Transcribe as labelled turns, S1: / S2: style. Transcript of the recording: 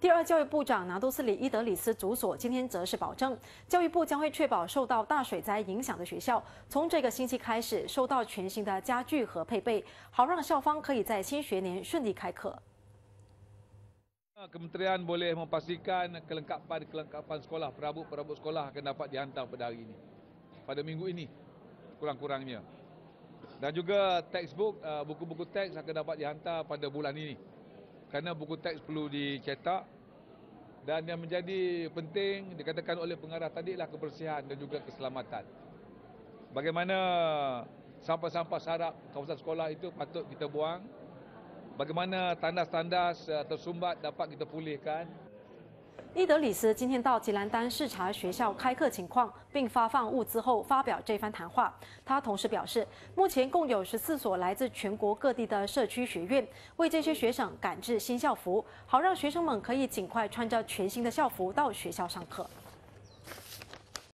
S1: 第二教育部长拿督斯里伊德里斯祖索今天则是保证，教育部将会确保受到大水灾影响的学校，从这个星期开始收到全新的家具和配备，好让校方可以在新学年顺利开课。
S2: Kementerian boleh mempastikan kelengkapan sekolah p e r a b o t p e r a b o t sekolah akan dapat dihantar pada hari ini, pada minggu ini, kurang-kurangnya. Dan juga teks buku buku teks akan dapat dihantar pada bulan ini. kerana buku teks perlu dicetak dan yang menjadi penting dikatakan oleh pengarah tadi ialah kebersihan dan juga keselamatan. Bagaimana sampah-sampah sarap kawasan sekolah itu patut kita buang? Bagaimana tandas-tandas eh, tersumbat dapat kita pulihkan?
S1: 伊德里斯今天到吉兰丹视察学校开课情况，并发放物资后发表这番谈话。他同时表示，目前共有十四所来自全国各地的社区学院为这些学生赶制新校服，好让学生们可以尽快穿着全新的校服到学校上课。